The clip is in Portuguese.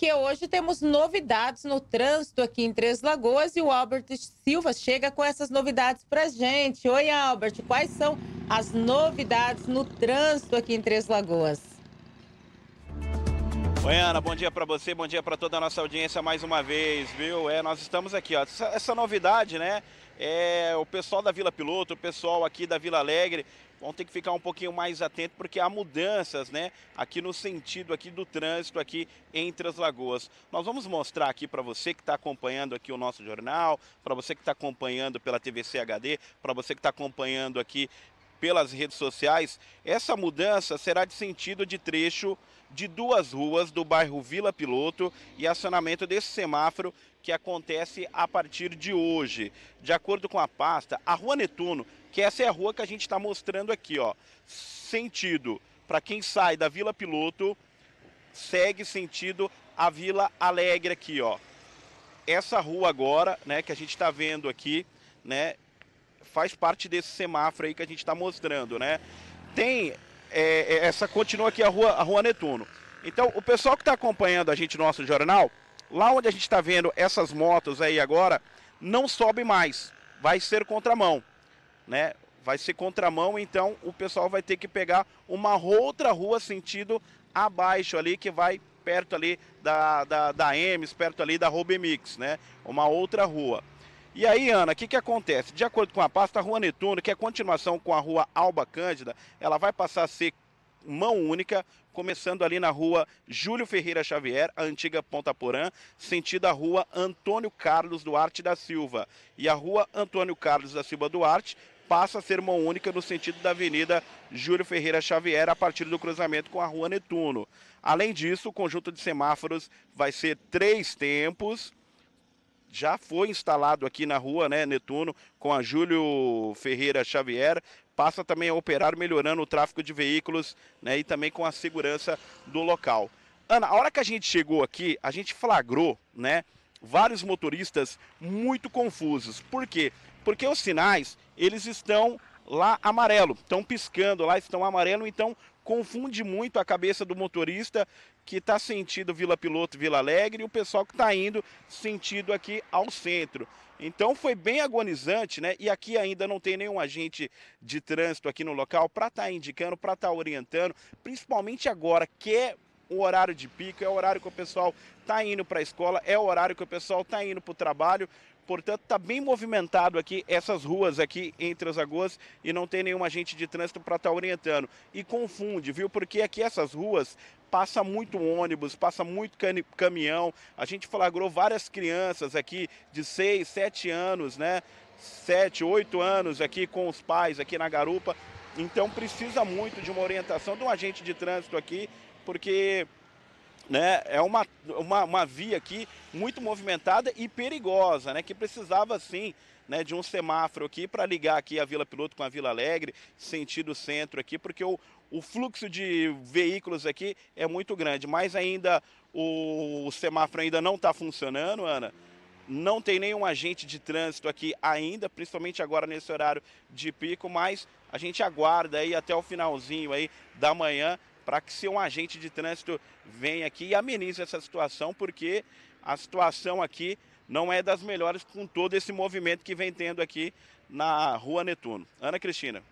porque hoje temos novidades no trânsito aqui em Três Lagoas e o Albert Silva chega com essas novidades para gente. Oi, Albert, quais são as novidades no trânsito aqui em Três Lagoas? Oi, Ana, bom dia para você, bom dia para toda a nossa audiência mais uma vez, viu? É, nós estamos aqui, ó. Essa, essa, novidade, né? É o pessoal da Vila Piloto, o pessoal aqui da Vila Alegre, vão ter que ficar um pouquinho mais atento porque há mudanças, né? Aqui no sentido aqui do trânsito aqui entre as lagoas. Nós vamos mostrar aqui para você que está acompanhando aqui o nosso jornal, para você que está acompanhando pela TVC HD, para você que está acompanhando aqui pelas redes sociais, essa mudança será de sentido de trecho de duas ruas do bairro Vila Piloto e acionamento desse semáforo que acontece a partir de hoje. De acordo com a pasta, a Rua Netuno, que essa é a rua que a gente está mostrando aqui, ó, sentido para quem sai da Vila Piloto, segue sentido a Vila Alegre aqui, ó. Essa rua agora, né, que a gente está vendo aqui, né, faz parte desse semáforo aí que a gente está mostrando, né? Tem é, é, essa continua aqui a rua, a rua Netuno. Então, o pessoal que está acompanhando a gente no nosso jornal, lá onde a gente está vendo essas motos aí agora, não sobe mais. Vai ser contramão, né? Vai ser contramão, então o pessoal vai ter que pegar uma outra rua sentido abaixo ali, que vai perto ali da, da, da Emes, perto ali da Robemix, né? Uma outra rua. E aí, Ana, o que, que acontece? De acordo com a pasta, a Rua Netuno, que é continuação com a Rua Alba Cândida, ela vai passar a ser mão única, começando ali na rua Júlio Ferreira Xavier, a antiga Ponta Porã, sentido a rua Antônio Carlos Duarte da Silva. E a rua Antônio Carlos da Silva Duarte passa a ser mão única no sentido da Avenida Júlio Ferreira Xavier, a partir do cruzamento com a Rua Netuno. Além disso, o conjunto de semáforos vai ser três tempos já foi instalado aqui na rua, né, Netuno, com a Júlio Ferreira Xavier, passa também a operar melhorando o tráfego de veículos, né, e também com a segurança do local. Ana, a hora que a gente chegou aqui, a gente flagrou, né, vários motoristas muito confusos. Por quê? Porque os sinais, eles estão lá amarelo, estão piscando lá, estão amarelo, então confunde muito a cabeça do motorista que está sentido Vila Piloto, Vila Alegre e o pessoal que está indo sentido aqui ao centro. Então foi bem agonizante, né? E aqui ainda não tem nenhum agente de trânsito aqui no local para estar tá indicando, para estar tá orientando, principalmente agora que é o horário de pico, é o horário que o pessoal está indo para a escola, é o horário que o pessoal está indo para o trabalho. Portanto, está bem movimentado aqui essas ruas aqui entre as lagoas e não tem nenhum agente de trânsito para estar tá orientando. E confunde, viu? Porque aqui essas ruas passa muito ônibus, passa muito caminhão. A gente flagrou várias crianças aqui de 6, 7 anos, né? 7, 8 anos aqui com os pais aqui na garupa. Então precisa muito de uma orientação de um agente de trânsito aqui porque né, é uma, uma, uma, via aqui muito movimentada e perigosa, né, que precisava sim né, de um semáforo aqui para ligar aqui a Vila Piloto com a Vila Alegre, sentido centro aqui, porque o, o fluxo de veículos aqui é muito grande, mas ainda o, o semáforo ainda não está funcionando, Ana. Não tem nenhum agente de trânsito aqui ainda, principalmente agora nesse horário de pico, mas a gente aguarda aí até o finalzinho aí da manhã para que um agente de trânsito venha aqui e amenize essa situação, porque a situação aqui não é das melhores com todo esse movimento que vem tendo aqui na Rua Netuno. Ana Cristina.